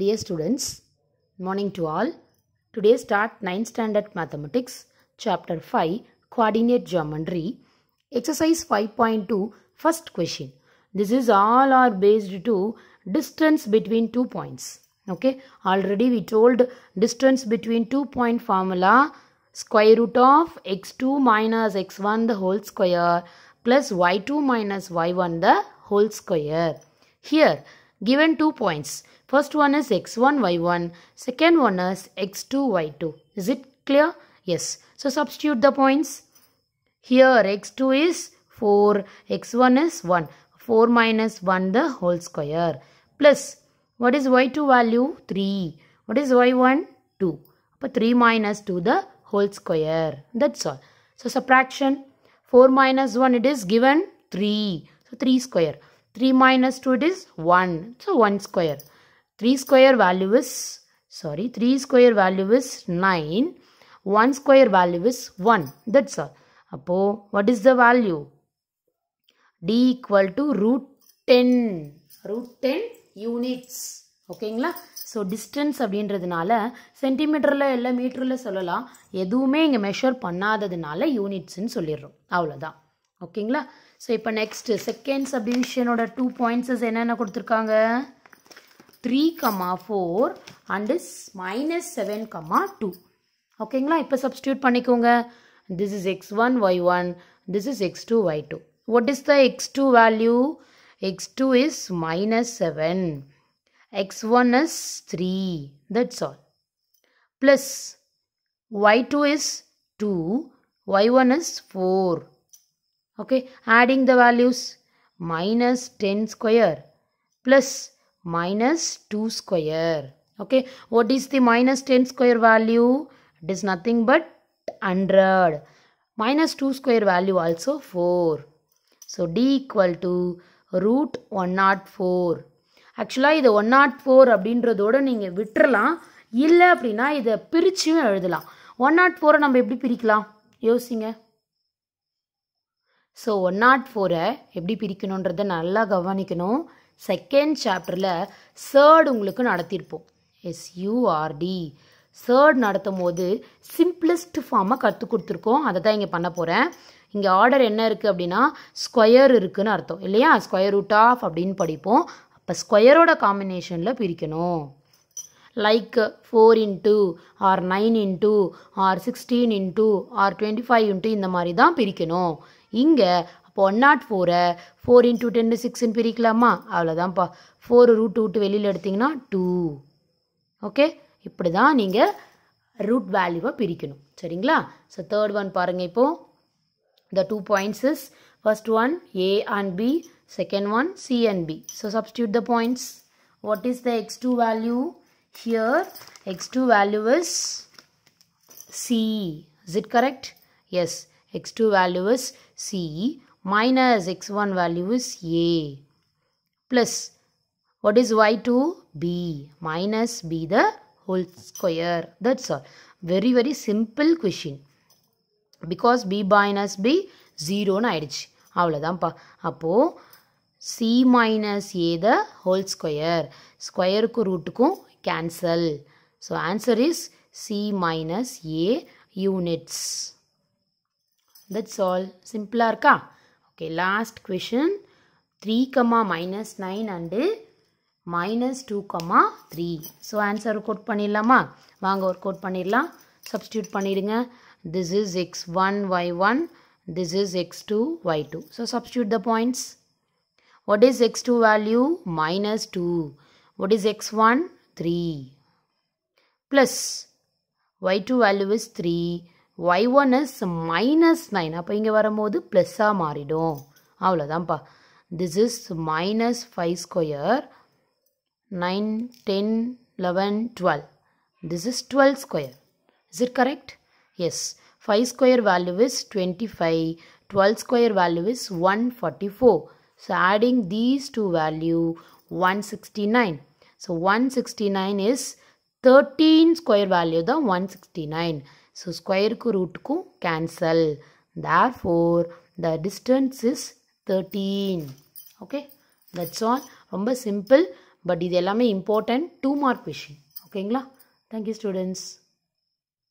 Dear students, morning to all. Today start 9th standard mathematics, chapter 5, coordinate geometry, exercise 5.2, first question. This is all are based to distance between two points. Okay, already we told distance between two point formula square root of x2 minus x1 the whole square plus y2 minus y1 the whole square. Here given two points. First one is x1, y1. Second one is x2, y2. Is it clear? Yes. So substitute the points. Here x2 is 4, x1 is 1. 4 minus 1 the whole square. Plus, what is y2 value? 3. What is y1? 2. But 3 minus 2 the whole square. That's all. So subtraction. 4 minus 1 it is given 3. So 3 square. 3 minus 2 it is 1. So 1 square. 3 square value is, sorry, 3 square value is 9. 1 square value is 1. That's all. Apo, what is the value? D equal to root 10. Root 10 units. Okay, ingla? ஓகேங்களா so distance அப்படின்றதுனால சென்டிமீட்டரில் இல்லை மீட்டரில் சொல்லலாம் எதுவுமே இங்கே measure பண்ணாததுனால யூனிட்ஸ்ன்னு சொல்லிடுறோம் Okay, ingla? So இப்போ நெக்ஸ்ட்டு செகண்ட் சப்டிவிஷனோட டூ பாயிண்ட்ஸஸ் என்னென்ன கொடுத்துருக்காங்க three comma four and minus seven comma two ஓகேங்களா இப்போ சப்ஸ்டியூட் பண்ணிக்கோங்க this is X one Y one this is X two Y two value X two is minus seven X one 7 three that's all plus Y two is two Y one is four okay adding the values minus 10 square plus minus 2 square okay what is the minus 10 square value it is nothing but 100 minus 2 square value also 4 so d equal to root 104 ஆக்சுவலாக இது one not four அப்படின்றதோட நீங்கள் விட்டுறலாம் இல்லை அப்படின்னா இதை பிரிச்சும் எழுதலாம் one naught ஃபோரை நம்ம எப்படி பிரிக்கலாம் யோசிங்க ஸோ ஒன் நாட் ஃபோரை எப்படி பிரிக்கணுன்றதை நல்லா கவனிக்கணும் செகண்ட் சாப்டரில் சேர்டு உங்களுக்கு நடத்தியிருப்போம் எஸ்யூஆர்டி சேர்டு நடத்தும் போது சிம்பிளஸ்ட் ஃபார்மாக கற்றுக் கொடுத்துருக்கோம் அதை தான் இங்கே பண்ண போகிறேன் இங்கே ஆர்டர் என்ன இருக்குது அப்படின்னா ஸ்கொயர் இருக்குதுன்னு அர்த்தம் இல்லையா ஸ்கொயர் ரூட் ஆஃப் அப்படின்னு படிப்போம் அப்போ ஸ்கொயரோட காம்பினேஷனில் பிரிக்கணும் like four into or nine into or sixteen into or twenty five into இந்த மாதிரி தான் பிரிக்கணும் இங்கே இப்போ ஒன் நாட் ஃபோரை ஃபோர் இன்டூ டென்னு சிக்ஸ்னு பிரிக்கலாமா அவ்வளோதான்ப்பா ஃபோர் ரூட் விட்டு வெளியில் எடுத்திங்கன்னா டூ ஓகே இப்படி தான் நீங்கள் ரூட் வேல்யூவை பிரிக்கணும் சரிங்களா ஸோ தேர்ட் ஒன் பாருங்கள் இப்போது the two points is first one A and B second one C and B so substitute the points what is the X two value here X two value is C is it correct yes x2 value is c minus x1 value is a plus what is y2 b minus b the whole square that's all very very simple question because b minus b 0 na aidichu avladam pa appo c minus a the whole square square root ku cancel so answer is c minus a units that's all. Simpler ka? Okay, last question. 3 comma minus 9 and minus 2 comma 3. So, answer code பண்ணில்லாமா? வாங்க or code பண்ணில்லாம். Substitute பண்ணிடுங்க. This is x1, y1. This is x2, y2. So, substitute the points. What is x2 value? Minus 2. What is x1? 3. Plus y2 value is 3 y1 is minus 9. அப்போ இங்க வரும்போது marido. ஆ மாறிடும். அவ்வளவுதான்ப்பா. This is minus 5 square 9 10 11 12. This is 12 square. Is it correct? Yes. 5 square value is 25. 12 square value is 144. So adding these two value 169. So 169 is 13 square value the 169. So square root rootக்கும் cancel. Therefore, the distance is 13. Okay, that's all. ரொம்ப simple, but இது எல்லாமே important 2 mark question. Thank you, students.